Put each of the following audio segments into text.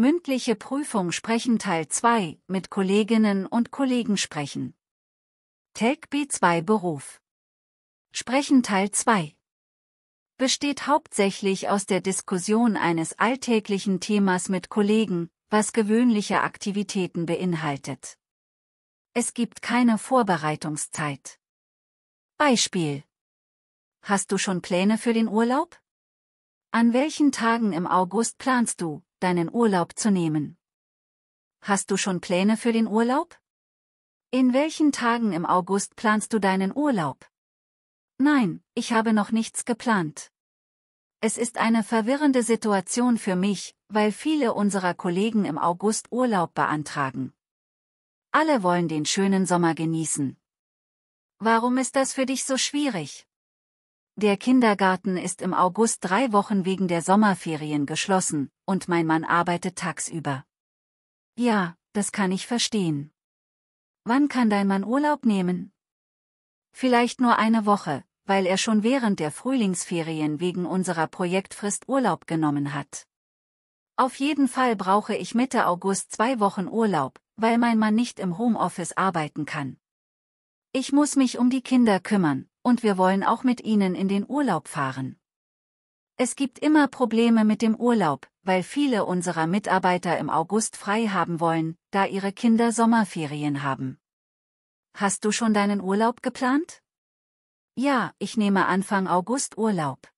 Mündliche Prüfung sprechen Teil 2 mit Kolleginnen und Kollegen sprechen. Telg B2 Beruf. Sprechen Teil 2 besteht hauptsächlich aus der Diskussion eines alltäglichen Themas mit Kollegen, was gewöhnliche Aktivitäten beinhaltet. Es gibt keine Vorbereitungszeit. Beispiel. Hast du schon Pläne für den Urlaub? An welchen Tagen im August planst du, deinen Urlaub zu nehmen. Hast du schon Pläne für den Urlaub? In welchen Tagen im August planst du deinen Urlaub? Nein, ich habe noch nichts geplant. Es ist eine verwirrende Situation für mich, weil viele unserer Kollegen im August Urlaub beantragen. Alle wollen den schönen Sommer genießen. Warum ist das für dich so schwierig? Der Kindergarten ist im August drei Wochen wegen der Sommerferien geschlossen, und mein Mann arbeitet tagsüber. Ja, das kann ich verstehen. Wann kann dein Mann Urlaub nehmen? Vielleicht nur eine Woche, weil er schon während der Frühlingsferien wegen unserer Projektfrist Urlaub genommen hat. Auf jeden Fall brauche ich Mitte August zwei Wochen Urlaub, weil mein Mann nicht im Homeoffice arbeiten kann. Ich muss mich um die Kinder kümmern, und wir wollen auch mit ihnen in den Urlaub fahren. Es gibt immer Probleme mit dem Urlaub, weil viele unserer Mitarbeiter im August frei haben wollen, da ihre Kinder Sommerferien haben. Hast du schon deinen Urlaub geplant? Ja, ich nehme Anfang August Urlaub.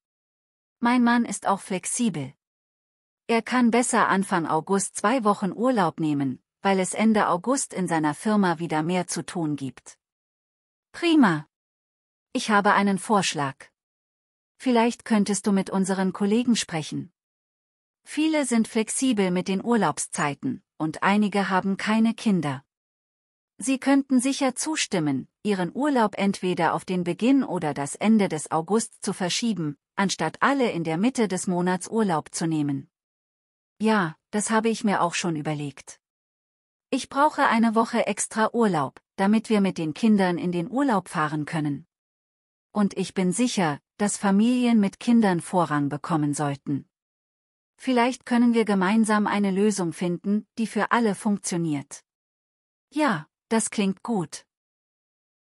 Mein Mann ist auch flexibel. Er kann besser Anfang August zwei Wochen Urlaub nehmen, weil es Ende August in seiner Firma wieder mehr zu tun gibt. Prima. Ich habe einen Vorschlag. Vielleicht könntest du mit unseren Kollegen sprechen. Viele sind flexibel mit den Urlaubszeiten, und einige haben keine Kinder. Sie könnten sicher zustimmen, ihren Urlaub entweder auf den Beginn oder das Ende des August zu verschieben, anstatt alle in der Mitte des Monats Urlaub zu nehmen. Ja, das habe ich mir auch schon überlegt. Ich brauche eine Woche extra Urlaub, damit wir mit den Kindern in den Urlaub fahren können. Und ich bin sicher, dass Familien mit Kindern Vorrang bekommen sollten. Vielleicht können wir gemeinsam eine Lösung finden, die für alle funktioniert. Ja, das klingt gut.